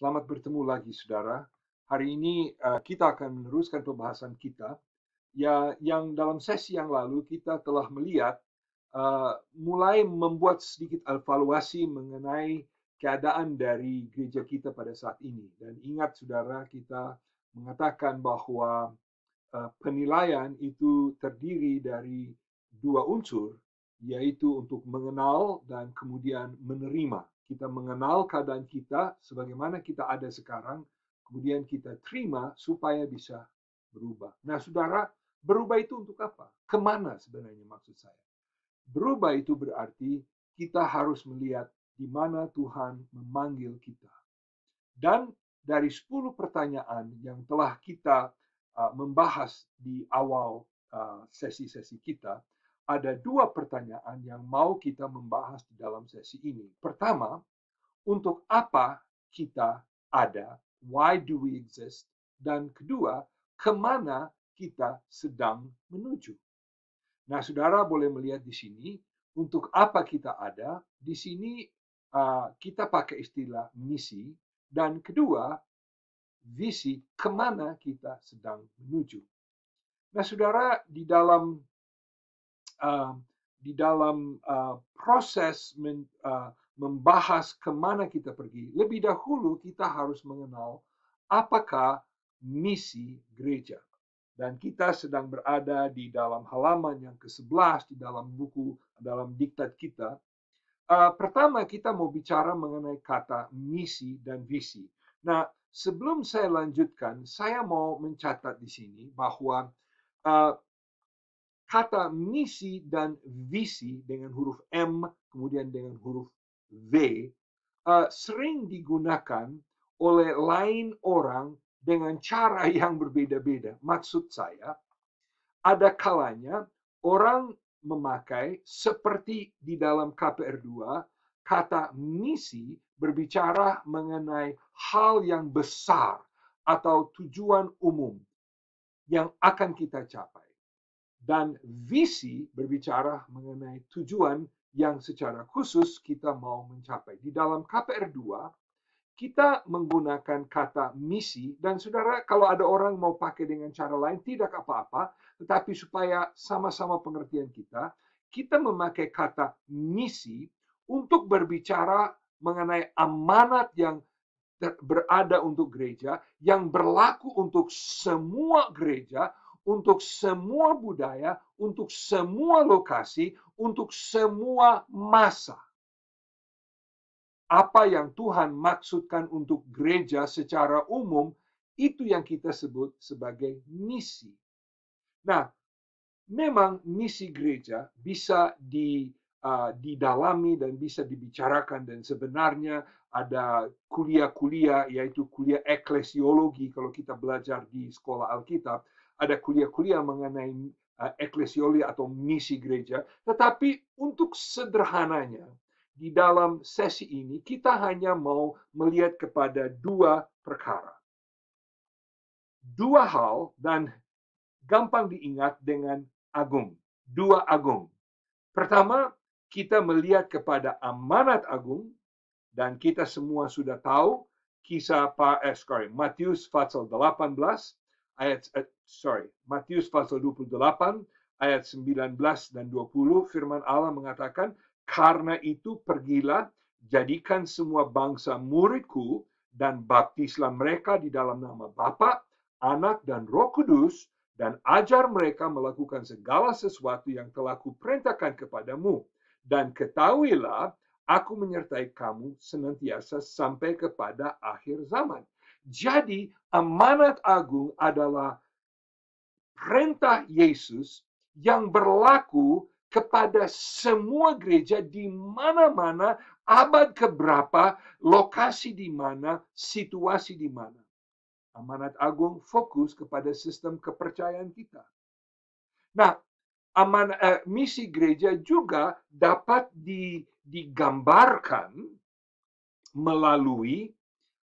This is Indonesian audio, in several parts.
Selamat bertemu lagi, saudara. Hari ini eh, kita akan meneruskan pembahasan kita, ya, yang dalam sesi yang lalu kita telah melihat uh, mulai membuat sedikit evaluasi mengenai keadaan dari gereja kita pada saat ini. Dan ingat, saudara, kita mengatakan bahwa uh, penilaian itu terdiri dari dua unsur, yaitu untuk mengenal dan kemudian menerima kita mengenal keadaan kita sebagaimana kita ada sekarang, kemudian kita terima supaya bisa berubah. Nah, saudara, berubah itu untuk apa? Kemana sebenarnya maksud saya? Berubah itu berarti kita harus melihat di mana Tuhan memanggil kita. Dan dari 10 pertanyaan yang telah kita ah, membahas di awal ah, sesi-sesi kita, ada dua pertanyaan yang mau kita membahas di dalam sesi ini. Pertama, untuk apa kita ada? Why do we exist? Dan kedua, kemana kita sedang menuju? Nah, saudara boleh melihat di sini, untuk apa kita ada? Di sini ah, kita pakai istilah misi, dan kedua, visi kemana kita sedang menuju. Nah, saudara, di dalam Um, di dalam uh, proses men, uh, membahas kemana kita pergi, lebih dahulu kita harus mengenal apakah misi gereja. Dan kita sedang berada di dalam halaman yang ke-11 di dalam buku, dalam diktat kita. Uh, pertama, kita mau bicara mengenai kata misi dan visi. Nah, sebelum saya lanjutkan, saya mau mencatat di sini bahwa uh, kata misi dan visi dengan huruf M kemudian dengan huruf V uh, sering digunakan oleh lain orang dengan cara yang berbeda-beda. Maksud saya, ada kalanya orang memakai seperti di dalam KPR2 kata misi berbicara mengenai hal yang besar atau tujuan umum yang akan kita capai dan visi berbicara mengenai tujuan yang secara khusus kita mau mencapai. Di dalam KPR 2, kita menggunakan kata misi dan saudara kalau ada orang mau pakai dengan cara lain tidak apa-apa, tetapi supaya sama-sama pengertian kita, kita memakai kata misi untuk berbicara mengenai amanat yang berada untuk gereja yang berlaku untuk semua gereja untuk semua budaya, untuk semua lokasi, untuk semua masa. Apa yang Tuhan maksudkan untuk gereja secara umum, itu yang kita sebut sebagai misi. Nah, memang misi gereja bisa di, uh, didalami dan bisa dibicarakan dan sebenarnya ada kuliah-kuliah yaitu kuliah eklesiologi kalau kita belajar di sekolah Alkitab ada kuliah-kuliah mengenai eh, eklesioli atau misi gereja. Tetapi untuk sederhananya, di dalam sesi ini kita hanya mau melihat kepada dua perkara. Dua hal dan gampang diingat dengan agung. Dua agung. Pertama, kita melihat kepada amanat agung dan kita semua sudah tahu kisah Pak eh, Matius pasal 18 ayat eh, sorry Matius pasal 28 ayat 19 dan 20 firman Allah mengatakan karena itu pergilah jadikan semua bangsa muridku dan baptislah mereka di dalam nama Bapa, Anak dan Roh Kudus dan ajar mereka melakukan segala sesuatu yang telah kuperintahkan kepadamu dan ketahuilah aku menyertai kamu senantiasa sampai kepada akhir zaman. Jadi amanat agung adalah perintah Yesus yang berlaku kepada semua gereja di mana-mana abad keberapa, lokasi di mana, situasi di mana. Amanat agung fokus kepada sistem kepercayaan kita. Nah, aman, eh, misi gereja juga dapat di, digambarkan melalui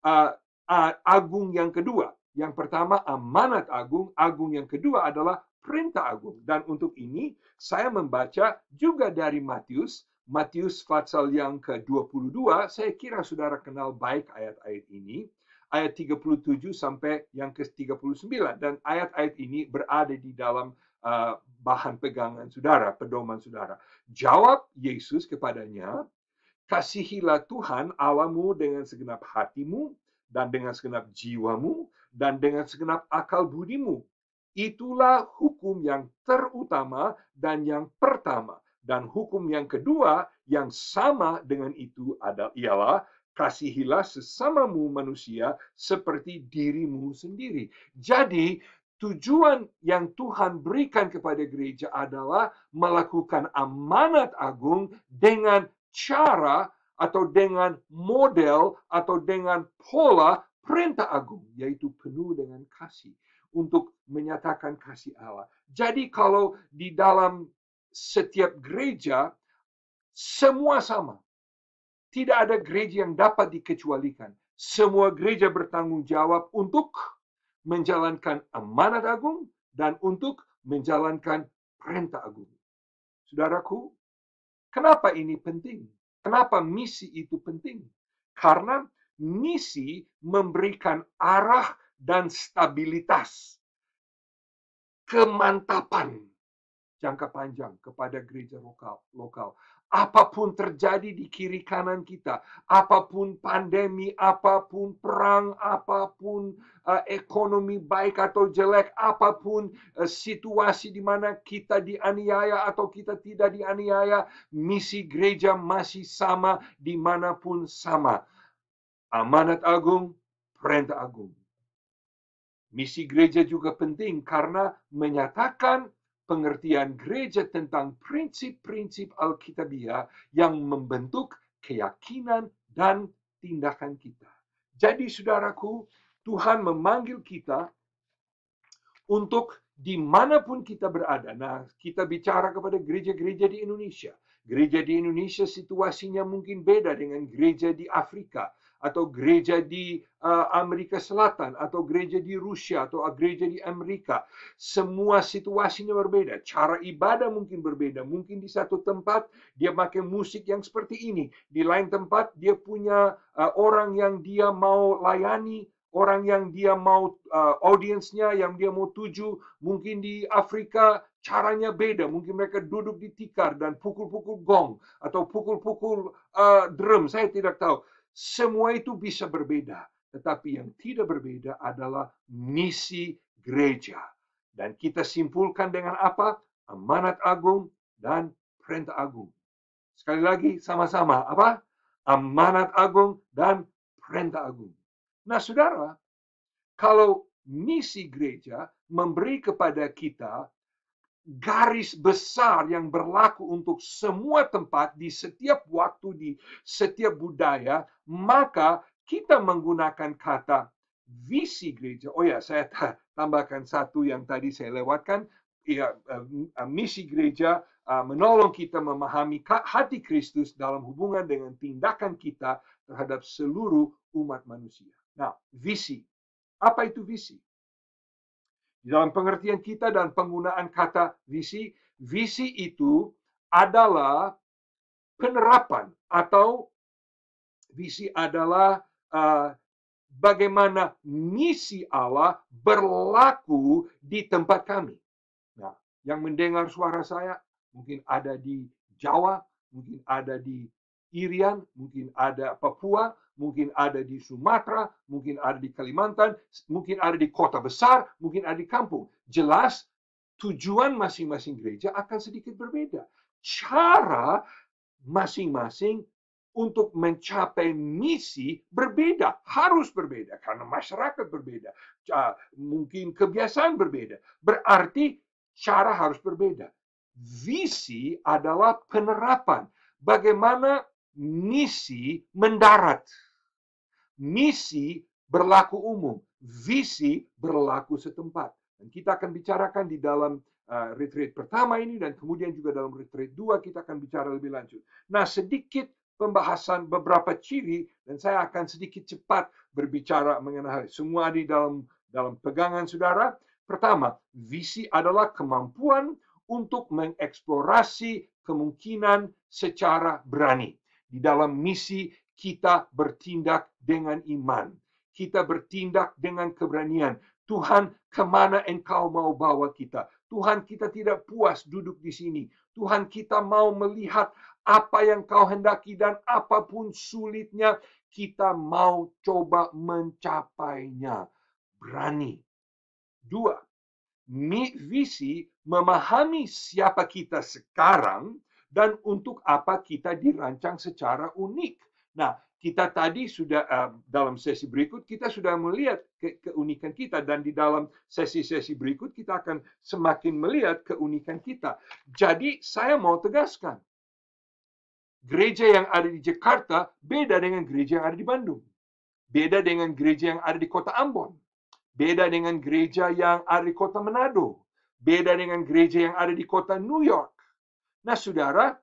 uh, Ah, agung yang kedua. Yang pertama amanat agung, agung yang kedua adalah perintah agung. Dan untuk ini saya membaca juga dari Matius, Matius pasal yang ke-22, saya kira saudara kenal baik ayat-ayat ini. Ayat 37 sampai yang ke-39. Dan ayat-ayat ini berada di dalam uh, bahan pegangan saudara, pedoman saudara. Jawab Yesus kepadanya, kasihilah Tuhan Allahmu dengan segenap hatimu, dan dengan segenap jiwamu dan dengan segenap akal budimu. Itulah hukum yang terutama dan yang pertama. Dan hukum yang kedua yang sama dengan itu adalah ialah kasihilah sesamamu manusia seperti dirimu sendiri. Jadi tujuan yang Tuhan berikan kepada gereja adalah melakukan amanat agung dengan cara atau dengan model atau dengan pola perintah agung yaitu penuh dengan kasih untuk menyatakan kasih Allah. Jadi kalau di dalam setiap gereja semua sama. Tidak ada gereja yang dapat dikecualikan. Semua gereja bertanggung jawab untuk menjalankan amanat agung dan untuk menjalankan perintah agung. Saudaraku, kenapa ini penting? Kenapa misi itu penting? Karena misi memberikan arah dan stabilitas, kemantapan jangka panjang kepada gereja lokal. lokal apapun terjadi di kiri kanan kita, apapun pandemi, apapun perang, apapun uh, ekonomi baik atau jelek, apapun uh, situasi di mana kita dianiaya atau kita tidak dianiaya, misi gereja masih sama dimanapun sama. Amanat agung, perintah agung. Misi gereja juga penting karena menyatakan pengertian gereja tentang prinsip-prinsip Alkitabiah yang membentuk keyakinan dan tindakan kita. Jadi saudaraku, Tuhan memanggil kita untuk dimanapun kita berada. Nah, kita bicara kepada gereja-gereja di Indonesia. Gereja di Indonesia situasinya mungkin beda dengan gereja di Afrika atau gereja di uh, Amerika Selatan atau gereja di Rusia atau gereja di Amerika. Semua situasinya berbeda, cara ibadah mungkin berbeda. Mungkin di satu tempat dia pakai musik yang seperti ini, di lain tempat dia punya uh, orang yang dia mau layani orang yang dia mau uh, audiensnya yang dia mau tuju mungkin di Afrika caranya beda mungkin mereka duduk di tikar dan pukul-pukul gong atau pukul-pukul uh, drum saya tidak tahu semua itu bisa berbeda, tetapi yang tidak berbeda adalah misi gereja. Dan kita simpulkan dengan apa? Amanat agung dan perintah agung. Sekali lagi, sama-sama. Apa? Amanat agung dan perintah agung. Nah, saudara, kalau misi gereja memberi kepada kita garis besar yang berlaku untuk semua tempat di setiap waktu di setiap budaya, maka kita menggunakan kata visi gereja. Oh ya, saya tambahkan satu yang tadi saya lewatkan. Ya, eh, misi gereja eh, menolong kita memahami hati Kristus dalam hubungan dengan tindakan kita terhadap seluruh umat manusia. Nah, visi. Apa itu visi? dalam pengertian kita dan penggunaan kata visi, visi itu adalah penerapan atau visi adalah uh, bagaimana misi Allah berlaku di tempat kami. Nah, yang mendengar suara saya mungkin ada di Jawa, mungkin ada di Irian, mungkin ada Papua, mungkin ada di Sumatera, mungkin ada di Kalimantan, mungkin ada di kota besar, mungkin ada di kampung. Jelas tujuan masing-masing gereja akan sedikit berbeda. Cara masing-masing untuk mencapai misi berbeda, harus berbeda karena masyarakat berbeda, mungkin kebiasaan berbeda. Berarti cara harus berbeda. Visi adalah penerapan bagaimana misi mendarat. Misi berlaku umum, visi berlaku setempat. Dan kita akan bicarakan di dalam uh, retreat pertama ini dan kemudian juga dalam retreat dua kita akan bicara lebih lanjut. Nah, sedikit pembahasan beberapa ciri dan saya akan sedikit cepat berbicara mengenai semua di dalam dalam pegangan saudara. Pertama, visi adalah kemampuan untuk mengeksplorasi kemungkinan secara berani. Di dalam misi kita bertindak dengan iman. Kita bertindak dengan keberanian. Tuhan, kemana engkau mau bawa kita? Tuhan, kita tidak puas duduk di sini. Tuhan, kita mau melihat apa yang kau hendaki dan apapun sulitnya, kita mau coba mencapainya. Berani. Dua, misi memahami siapa kita sekarang – dan untuk apa kita dirancang secara unik. Nah, kita tadi sudah uh, dalam sesi berikut kita sudah melihat ke keunikan kita dan di dalam sesi-sesi berikut kita akan semakin melihat keunikan kita. Jadi saya mau tegaskan, gereja yang ada di Jakarta beda dengan gereja yang ada di Bandung. Beda dengan gereja yang ada di kota Ambon. Beda dengan gereja yang ada di kota Manado. Beda dengan gereja yang ada di kota New York Nah, saudara,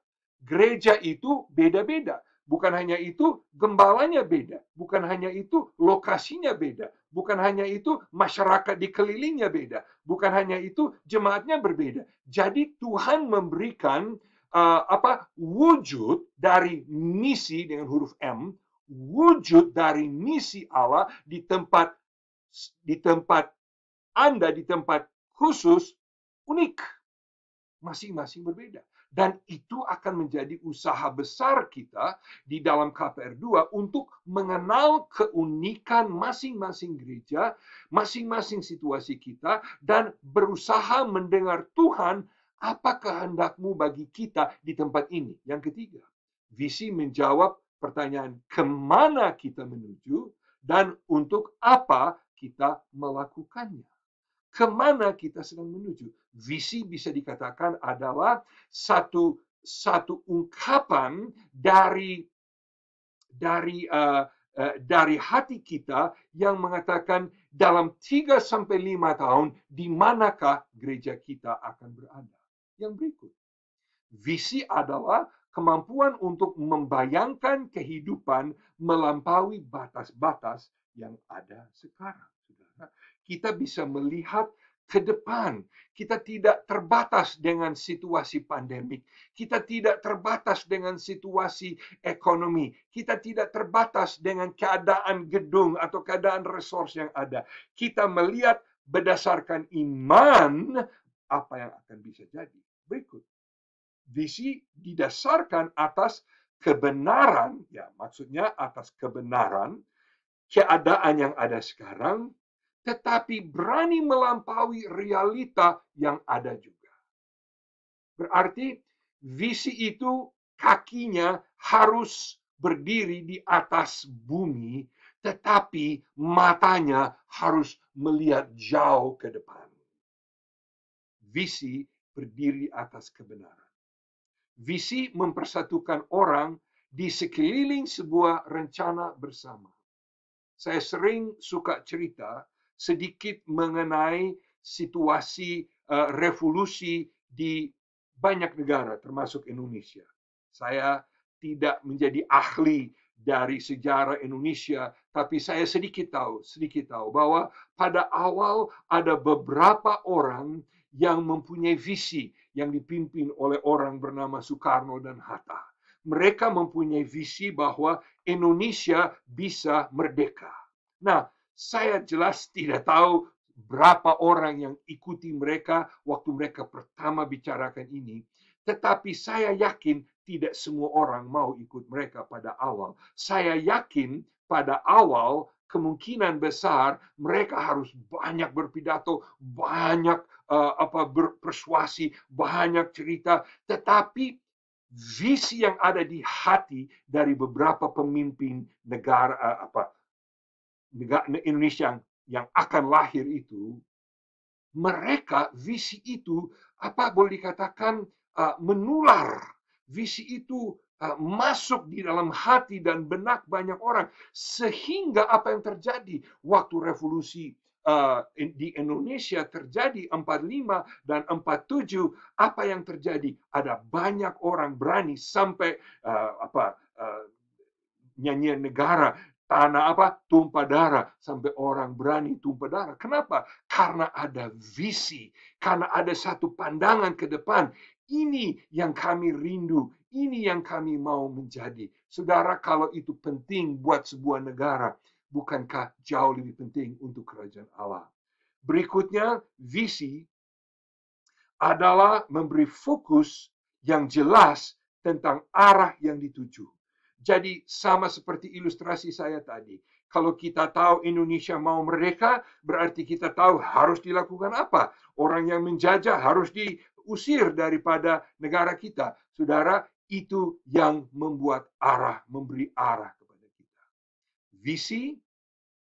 gereja itu beda-beda. Bukan hanya itu, gembalanya beda. Bukan hanya itu, lokasinya beda. Bukan hanya itu, masyarakat dikelilingnya beda. Bukan hanya itu, jemaatnya berbeda. Jadi Tuhan memberikan uh, apa wujud dari misi dengan huruf M, wujud dari misi Allah di tempat di tempat Anda di tempat khusus unik. Masing-masing berbeda. Dan itu akan menjadi usaha besar kita di dalam KPR2 untuk mengenal keunikan masing-masing gereja, masing-masing situasi kita, dan berusaha mendengar Tuhan apa kehendakmu bagi kita di tempat ini. Yang ketiga, visi menjawab pertanyaan kemana kita menuju dan untuk apa kita melakukannya. Kemana kita sedang menuju? visi bisa dikatakan adalah satu satu ungkapan dari dari uh, uh, dari hati kita yang mengatakan dalam 3 sampai 5 tahun di manakah gereja kita akan berada. Yang berikut. Visi adalah kemampuan untuk membayangkan kehidupan melampaui batas-batas yang ada sekarang. Kita bisa melihat ke depan. Kita tidak terbatas dengan situasi pandemik. Kita tidak terbatas dengan situasi ekonomi. Kita tidak terbatas dengan keadaan gedung atau keadaan resource yang ada. Kita melihat berdasarkan iman apa yang akan bisa jadi. Berikut. Visi didasarkan atas kebenaran, ya maksudnya atas kebenaran keadaan yang ada sekarang tetapi berani melampaui realita yang ada juga. Berarti visi itu kakinya harus berdiri di atas bumi, tetapi matanya harus melihat jauh ke depan. Visi berdiri atas kebenaran. Visi mempersatukan orang di sekeliling sebuah rencana bersama. Saya sering suka cerita sedikit mengenai situasi uh, revolusi di banyak negara, termasuk Indonesia. Saya tidak menjadi ahli dari sejarah Indonesia, tapi saya sedikit tahu, sedikit tahu bahwa pada awal ada beberapa orang yang mempunyai visi yang dipimpin oleh orang bernama Soekarno dan Hatta. Mereka mempunyai visi bahwa Indonesia bisa merdeka. Nah, saya jelas tidak tahu berapa orang yang ikuti mereka waktu mereka pertama bicarakan ini, tetapi saya yakin tidak semua orang mau ikut mereka pada awal. Saya yakin pada awal kemungkinan besar mereka harus banyak berpidato, banyak uh, apa berpersuasi, banyak cerita, tetapi visi yang ada di hati dari beberapa pemimpin negara uh, apa negara Indonesia yang, yang akan lahir itu, mereka visi itu apa boleh dikatakan uh, menular. Visi itu uh, masuk di dalam hati dan benak banyak orang sehingga apa yang terjadi waktu revolusi uh, di Indonesia terjadi 45 dan 47 apa yang terjadi ada banyak orang berani sampai uh, apa uh, nyanyian negara tanah apa tumpah darah sampai orang berani tumpah darah. Kenapa? Karena ada visi, karena ada satu pandangan ke depan. Ini yang kami rindu, ini yang kami mau menjadi. Saudara, kalau itu penting buat sebuah negara, bukankah jauh lebih penting untuk kerajaan Allah? Berikutnya, visi adalah memberi fokus yang jelas tentang arah yang dituju. Jadi sama seperti ilustrasi saya tadi. Kalau kita tahu Indonesia mau merdeka, berarti kita tahu harus dilakukan apa. Orang yang menjajah harus diusir daripada negara kita. Saudara, itu yang membuat arah, memberi arah kepada kita. Visi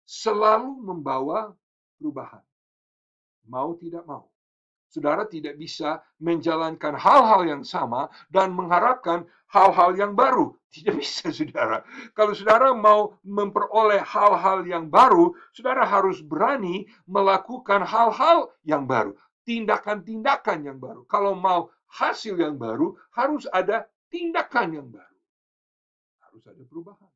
selalu membawa perubahan. Mau tidak mau saudara tidak bisa menjalankan hal-hal yang sama dan mengharapkan hal-hal yang baru. Tidak bisa, saudara. Kalau saudara mau memperoleh hal-hal yang baru, saudara harus berani melakukan hal-hal yang baru, tindakan-tindakan yang baru. Kalau mau hasil yang baru, harus ada tindakan yang baru. Harus ada perubahan.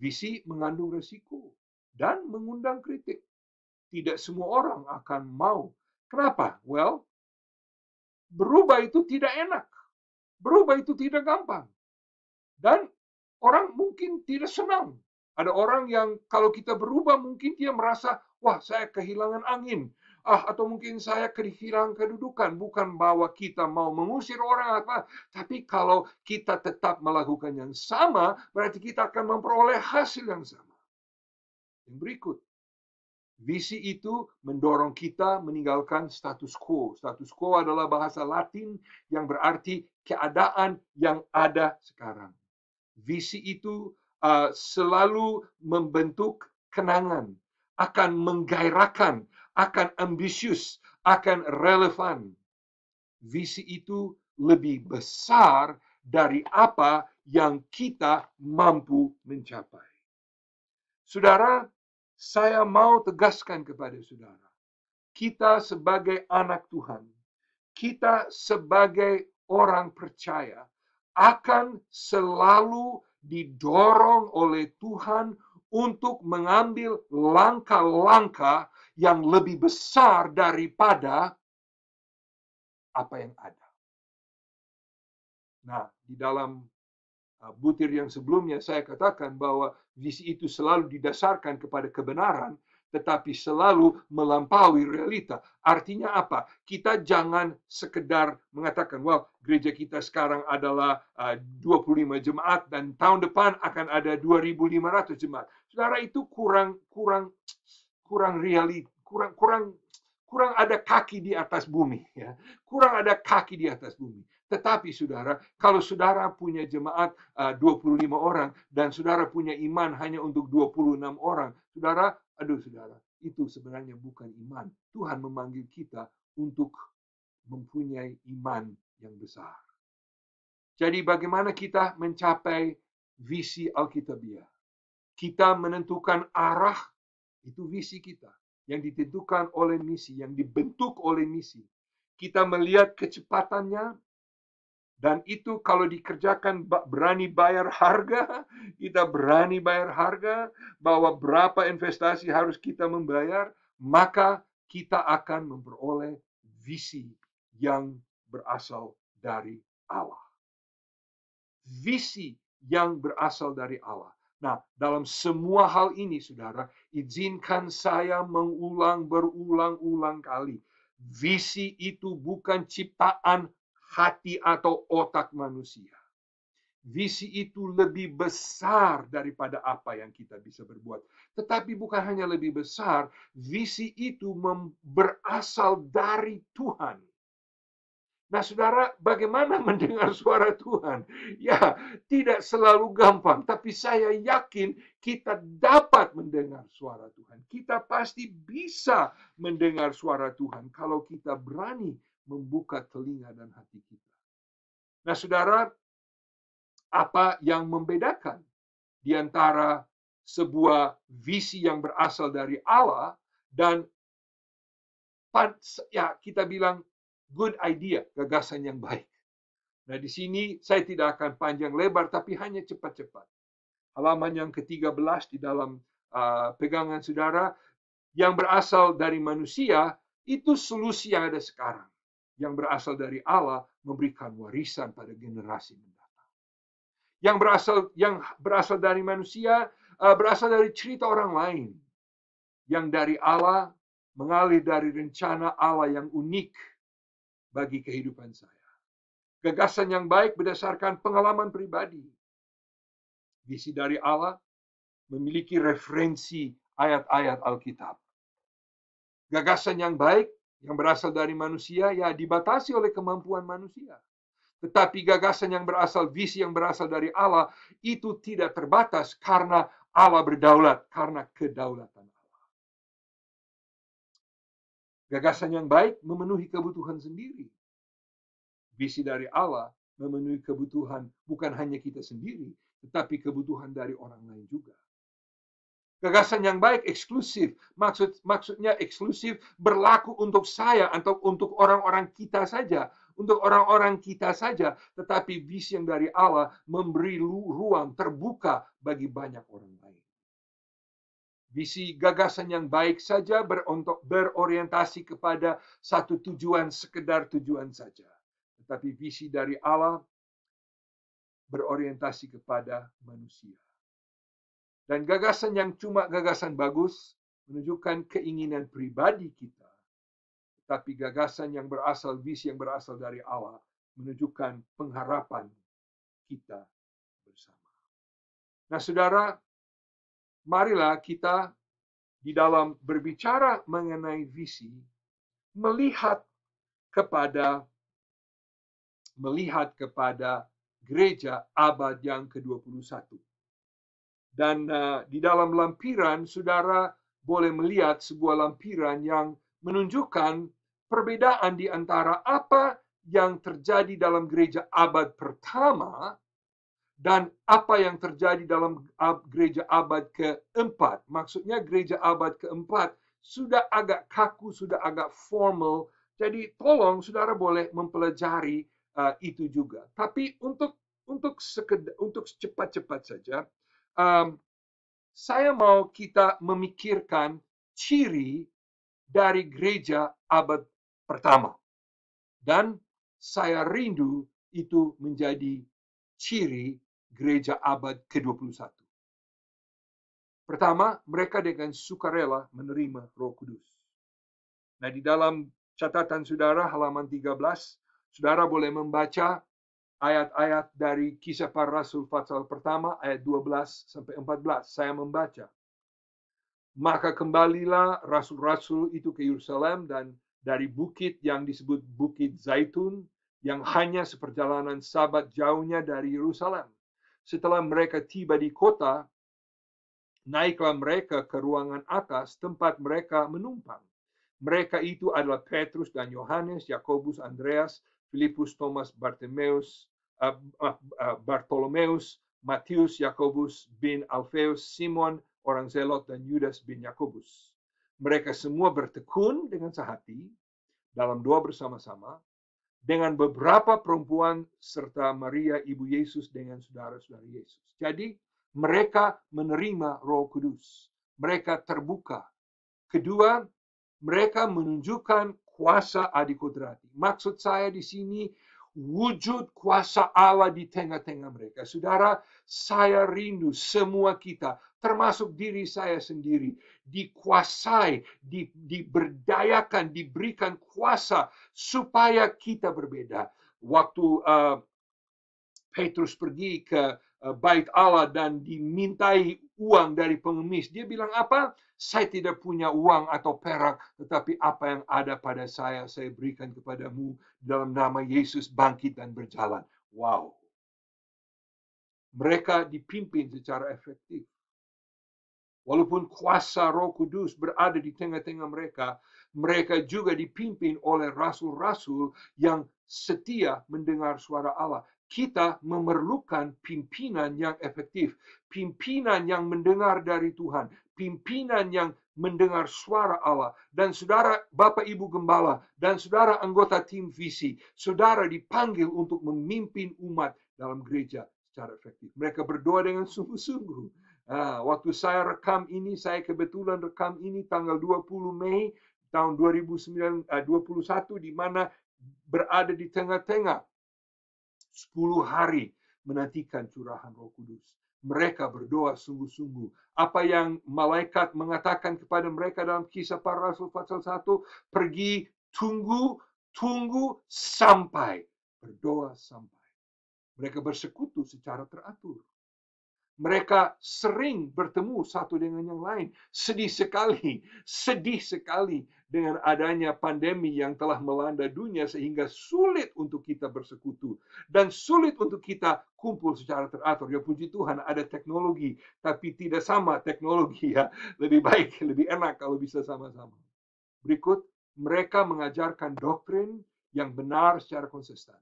Visi mengandung resiko dan mengundang kritik. Tidak semua orang akan mau Kenapa? Well, berubah itu tidak enak. Berubah itu tidak gampang. Dan orang mungkin tidak senang. Ada orang yang kalau kita berubah mungkin dia merasa, wah saya kehilangan angin. Ah, atau mungkin saya kehilangan kedudukan. Bukan bahwa kita mau mengusir orang apa. Tapi kalau kita tetap melakukan yang sama, berarti kita akan memperoleh hasil yang sama. Yang berikut, Visi itu mendorong kita meninggalkan status quo. Status quo adalah bahasa Latin yang berarti keadaan yang ada sekarang. Visi itu uh, selalu membentuk kenangan, akan menggairahkan, akan ambisius, akan relevan. Visi itu lebih besar dari apa yang kita mampu mencapai. Saudara, saya mau tegaskan kepada saudara, kita sebagai anak Tuhan, kita sebagai orang percaya akan selalu didorong oleh Tuhan untuk mengambil langkah-langkah yang lebih besar daripada apa yang ada. Nah, di dalam Ah, butir yang sebelumnya saya katakan bahwa visi itu selalu didasarkan kepada kebenaran tetapi selalu melampaui realita. Artinya apa? Kita jangan sekedar mengatakan, "Well, gereja kita sekarang adalah ah, uh, 25 jemaat dan tahun depan akan ada 2.500 jemaat." Saudara itu kurang kurang kurang realita, kurang kurang kurang ada kaki di atas bumi ya. Kurang ada kaki di atas bumi. Tetapi saudara, kalau saudara punya jemaat 25 eh, orang dan saudara punya iman hanya untuk 26 orang, saudara, aduh saudara, itu sebenarnya bukan iman. Tuhan memanggil kita untuk mempunyai iman yang besar. Jadi bagaimana kita mencapai visi Alkitabiah? Kita menentukan arah, itu visi kita. Yang ditentukan oleh misi, yang dibentuk oleh misi. Kita melihat kecepatannya, dan itu kalau dikerjakan berani bayar harga, kita berani bayar harga bahwa berapa investasi harus kita membayar, maka kita akan memperoleh visi yang berasal dari Allah. Visi yang berasal dari Allah. Nah, dalam semua hal ini, saudara, izinkan saya mengulang berulang-ulang kali. Visi itu bukan ciptaan hati atau otak manusia. Visi itu lebih besar daripada apa yang kita bisa berbuat. Tetapi bukan hanya lebih besar, visi itu berasal dari Tuhan. Nah, saudara, bagaimana mendengar suara Tuhan? Ya, tidak selalu gampang, tapi saya yakin kita dapat mendengar suara Tuhan. Kita pasti bisa mendengar suara Tuhan kalau kita berani membuka telinga dan hati kita. Nah, saudara, apa yang membedakan di antara sebuah visi yang berasal dari Allah dan ya kita bilang good idea, gagasan yang baik. Nah, di sini saya tidak akan panjang lebar tapi hanya cepat-cepat. Halaman yang ke-13 di dalam uh, pegangan saudara yang berasal dari manusia itu solusi yang ada sekarang yang berasal dari Allah memberikan warisan pada generasi mendatang. Yang berasal yang berasal dari manusia eh, berasal dari cerita orang lain. Yang dari Allah mengalir dari rencana Allah yang unik bagi kehidupan saya. Gagasan yang baik berdasarkan pengalaman pribadi. Visi dari Allah memiliki referensi ayat-ayat Alkitab. Gagasan yang baik yang berasal dari manusia ya dibatasi oleh kemampuan manusia. Tetapi gagasan yang berasal, visi yang berasal dari Allah itu tidak terbatas karena Allah berdaulat, karena kedaulatan Allah. Gagasan yang baik memenuhi kebutuhan sendiri. Visi dari Allah memenuhi kebutuhan bukan hanya kita sendiri, tetapi kebutuhan dari orang lain juga. Gagasan yang baik eksklusif, maksud maksudnya eksklusif berlaku untuk saya atau untuk orang-orang kita saja, untuk orang-orang kita saja, tetapi visi yang dari Allah memberi ruang terbuka bagi banyak orang lain. Visi gagasan yang baik saja berorientasi kepada satu tujuan sekedar tujuan saja. Tetapi visi dari Allah berorientasi kepada manusia. Dan gagasan yang cuma gagasan bagus menunjukkan keinginan pribadi kita. Tapi gagasan yang berasal, visi yang berasal dari Allah menunjukkan pengharapan kita bersama. Nah saudara, marilah kita di dalam berbicara mengenai visi, melihat kepada melihat kepada gereja abad yang ke-21 dan uh, di dalam lampiran, saudara boleh melihat sebuah lampiran yang menunjukkan perbedaan di antara apa yang terjadi dalam gereja abad pertama dan apa yang terjadi dalam gereja abad keempat. Maksudnya gereja abad keempat sudah agak kaku, sudah agak formal. Jadi tolong saudara boleh mempelajari uh, itu juga. Tapi untuk untuk sekedar, untuk cepat-cepat saja, um, saya mau kita memikirkan ciri dari gereja abad pertama. Dan saya rindu itu menjadi ciri gereja abad ke-21. Pertama, mereka dengan sukarela menerima Roh Kudus. Nah, di dalam catatan saudara halaman 13, saudara boleh membaca ayat-ayat dari kisah para rasul pasal pertama ayat 12 sampai 14. Saya membaca. Maka kembalilah rasul-rasul itu ke Yerusalem dan dari bukit yang disebut Bukit Zaitun yang hanya seperjalanan sabat jauhnya dari Yerusalem. Setelah mereka tiba di kota, naiklah mereka ke ruangan atas tempat mereka menumpang. Mereka itu adalah Petrus dan Yohanes, Yakobus, Andreas, Filipus, Thomas, Bartimeus, Ah, ah, ah, Bartolomeus, Matius, Yakobus bin Alfeus, Simon, orang Zelot, dan Yudas bin Yakobus. Mereka semua bertekun dengan sehati dalam doa bersama-sama dengan beberapa perempuan serta Maria ibu Yesus dengan saudara-saudara Yesus. Jadi mereka menerima Roh Kudus. Mereka terbuka. Kedua, mereka menunjukkan kuasa adikodrati. Maksud saya di sini wujud kuasa Allah di tengah-tengah mereka. Saudara, saya rindu semua kita, termasuk diri saya sendiri, dikuasai, di, diberdayakan, diberikan kuasa supaya kita berbeda. Waktu uh, Petrus pergi ke uh, bait Allah dan dimintai uang dari pengemis. Dia bilang apa? Saya tidak punya uang atau perak, tetapi apa yang ada pada saya, saya berikan kepadamu dalam nama Yesus bangkit dan berjalan. Wow. Mereka dipimpin secara efektif. Walaupun kuasa roh kudus berada di tengah-tengah mereka, mereka juga dipimpin oleh rasul-rasul yang setia mendengar suara Allah kita memerlukan pimpinan yang efektif, pimpinan yang mendengar dari Tuhan, pimpinan yang mendengar suara Allah, dan saudara Bapak Ibu Gembala, dan saudara anggota tim visi, saudara dipanggil untuk memimpin umat dalam gereja secara efektif. Mereka berdoa dengan sungguh-sungguh. Nah, waktu saya rekam ini, saya kebetulan rekam ini tanggal 20 Mei tahun 2009, eh, 2021 di mana berada di tengah-tengah 10 hari menantikan curahan Roh Kudus. Mereka berdoa sungguh-sungguh. Apa yang malaikat mengatakan kepada mereka dalam kisah para rasul pasal 1, pergi, tunggu, tunggu sampai berdoa sampai. Mereka bersekutu secara teratur mereka sering bertemu satu dengan yang lain. Sedih sekali, sedih sekali dengan adanya pandemi yang telah melanda dunia sehingga sulit untuk kita bersekutu dan sulit untuk kita kumpul secara teratur. Ya puji Tuhan ada teknologi, tapi tidak sama teknologi ya. Lebih baik, lebih enak kalau bisa sama-sama. Berikut, mereka mengajarkan doktrin yang benar secara konsisten.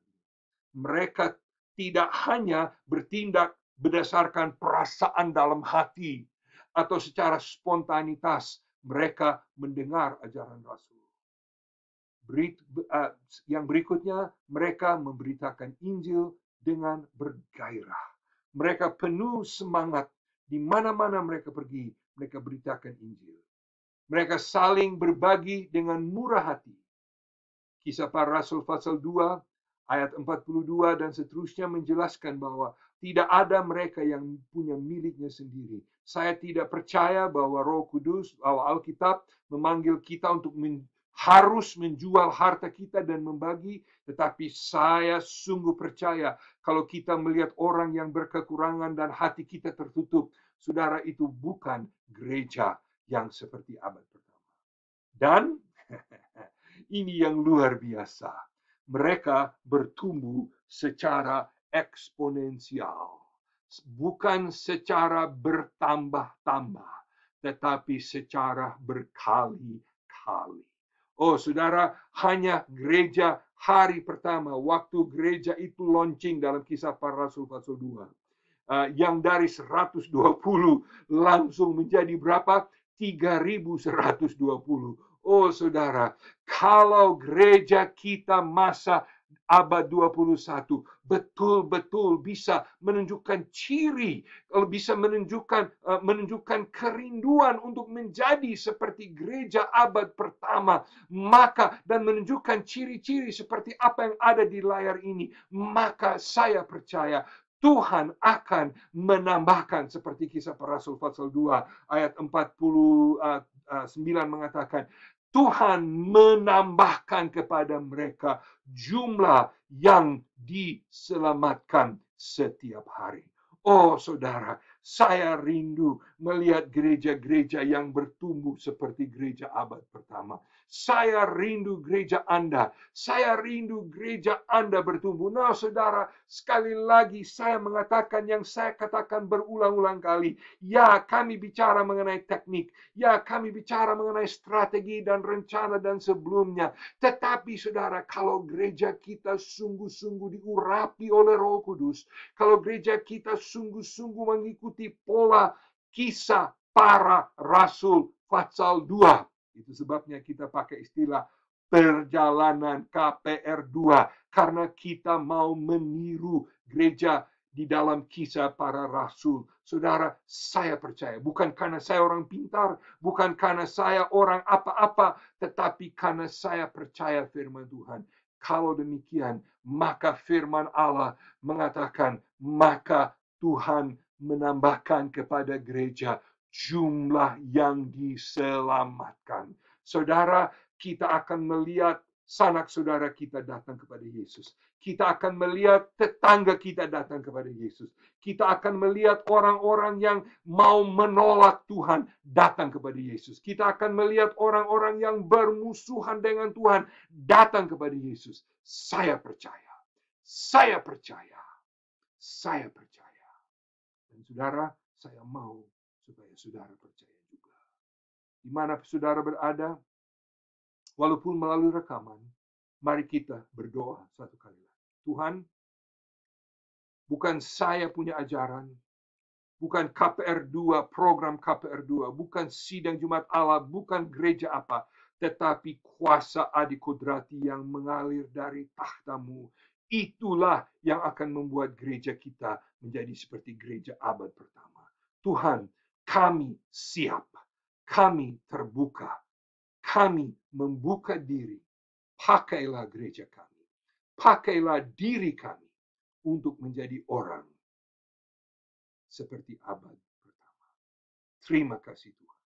Mereka tidak hanya bertindak berdasarkan perasaan dalam hati atau secara spontanitas mereka mendengar ajaran Rasul. Eh, yang berikutnya, mereka memberitakan Injil dengan bergairah. Mereka penuh semangat di mana-mana mereka pergi, mereka beritakan Injil. Mereka saling berbagi dengan murah hati. Kisah para Rasul pasal 2 ayat 42 dan seterusnya menjelaskan bahwa tidak ada mereka yang punya miliknya sendiri. Saya tidak percaya bahwa Roh Kudus, bahwa Alkitab memanggil kita untuk men, harus menjual harta kita dan membagi, tetapi saya sungguh percaya kalau kita melihat orang yang berkekurangan dan hati kita tertutup, saudara itu bukan gereja yang seperti abad pertama. Dan ini yang luar biasa. Mereka bertumbuh secara eksponensial, bukan secara bertambah-tambah, tetapi secara berkali-kali. Oh, saudara, hanya gereja hari pertama, waktu gereja itu launching dalam kisah para rasul pasal 2. Eh, yang dari 120 langsung menjadi berapa? 3120. Oh saudara, kalau gereja kita masa abad 21 betul-betul bisa menunjukkan ciri, eh, bisa menunjukkan eh, menunjukkan kerinduan untuk menjadi seperti gereja abad pertama, maka dan menunjukkan ciri-ciri seperti apa yang ada di layar ini, maka saya percaya Tuhan akan menambahkan seperti kisah para rasul pasal 2 ayat 49 eh, mengatakan Tuhan menambahkan kepada mereka jumlah yang diselamatkan setiap hari. Oh saudara, saya rindu melihat gereja-gereja yang bertumbuh seperti gereja abad pertama. Saya rindu gereja Anda. Saya rindu gereja Anda bertumbuh. Nah, saudara, sekali lagi saya mengatakan yang saya katakan berulang-ulang kali. Ya, kami bicara mengenai teknik. Ya, kami bicara mengenai strategi dan rencana dan sebelumnya. Tetapi, saudara, kalau gereja kita sungguh-sungguh diurapi oleh Roh Kudus, kalau gereja kita sungguh-sungguh mengikuti pola kisah para rasul pasal 2 itu sebabnya kita pakai istilah perjalanan KPR 2 karena kita mau meniru gereja di dalam kisah para rasul. Saudara, saya percaya bukan karena saya orang pintar, bukan karena saya orang apa-apa, tetapi karena saya percaya firman Tuhan. Kalau demikian, maka firman Allah mengatakan, maka Tuhan menambahkan kepada gereja jumlah yang diselamatkan. Saudara, kita akan melihat sanak saudara kita datang kepada Yesus. Kita akan melihat tetangga kita datang kepada Yesus. Kita akan melihat orang-orang yang mau menolak Tuhan datang kepada Yesus. Kita akan melihat orang-orang yang bermusuhan dengan Tuhan datang kepada Yesus. Saya percaya. Saya percaya. Saya percaya. Dan saudara, saya mau supaya saudara percaya juga. Di mana saudara berada, walaupun melalui rekaman, mari kita berdoa satu kali lagi. Tuhan, bukan saya punya ajaran, bukan KPR2, program KPR2, bukan sidang Jumat Allah, bukan gereja apa, tetapi kuasa adikodrati kudrati yang mengalir dari tahtamu. Itulah yang akan membuat gereja kita menjadi seperti gereja abad pertama. Tuhan, kami siap, kami terbuka, kami membuka diri. Pakailah gereja kami, pakailah diri kami untuk menjadi orang seperti abad pertama. Terima kasih Tuhan.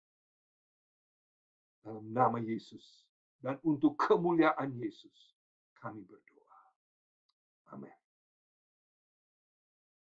Dalam nama Yesus dan untuk kemuliaan Yesus kami berdoa. Amin.